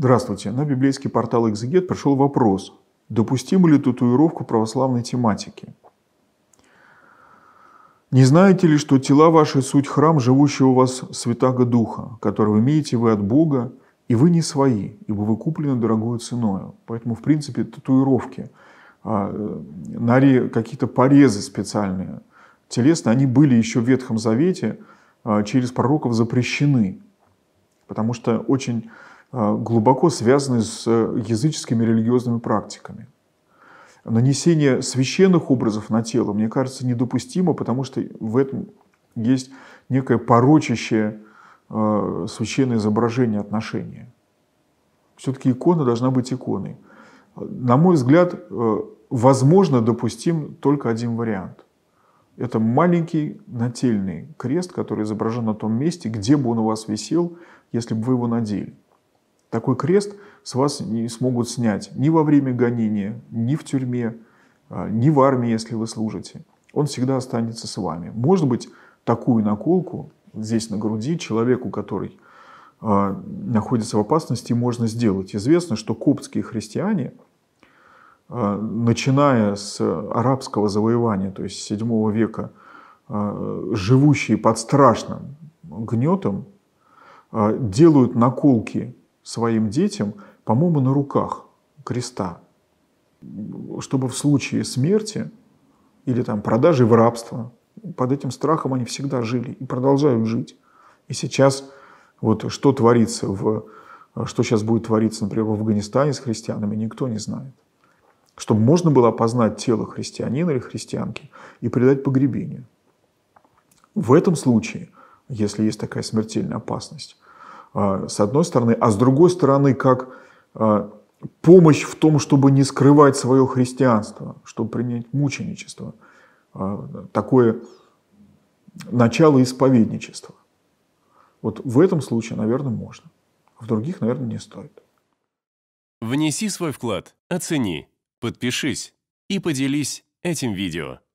Здравствуйте. На библейский портал «Экзегет» пришел вопрос, допустима ли татуировка православной тематики? Не знаете ли, что тела ваши – суть храм, живущего у вас Святаго Духа, которого имеете вы от Бога, и вы не свои, ибо вы куплены дорогою ценою. Поэтому, в принципе, татуировки, а, э, какие-то порезы специальные, телесные, они были еще в Ветхом Завете, а, через пророков запрещены. Потому что очень а, глубоко связаны с э, языческими религиозными практиками. Нанесение священных образов на тело, мне кажется, недопустимо, потому что в этом есть некое порочащее а, священное изображение отношения. Все-таки икона должна быть иконой. На мой взгляд, э, возможно, допустим только один вариант. Это маленький нательный крест, который изображен на том месте, где бы он у вас висел, если бы вы его надели. Такой крест с вас не смогут снять ни во время гонения, ни в тюрьме, а, ни в армии, если вы служите. Он всегда останется с вами. Может быть, такую наколку здесь на груди человеку, который а, находится в опасности, можно сделать. Известно, что коптские христиане, а, начиная с арабского завоевания, то есть 7 века, живущие под страшным гнетом, делают наколки своим детям, по-моему, на руках креста, чтобы в случае смерти или там продажи в рабство, под этим страхом они всегда жили и продолжают жить. И сейчас вот что творится в что сейчас будет твориться, например, в Афганистане с христианами, никто не знает. Чтобы можно было опознать тело христианина или христианки и придать погребению. В этом случае, если есть такая смертельная опасность, а, с одной стороны, а с другой стороны, как а, помощь в том, чтобы не скрывать свое христианство, чтобы принять мученичество, а, такое начало исповедничества. Вот в этом случае, наверное, можно. В других, наверное, не стоит. Внеси свой вклад, оцени, подпишись и поделись этим видео.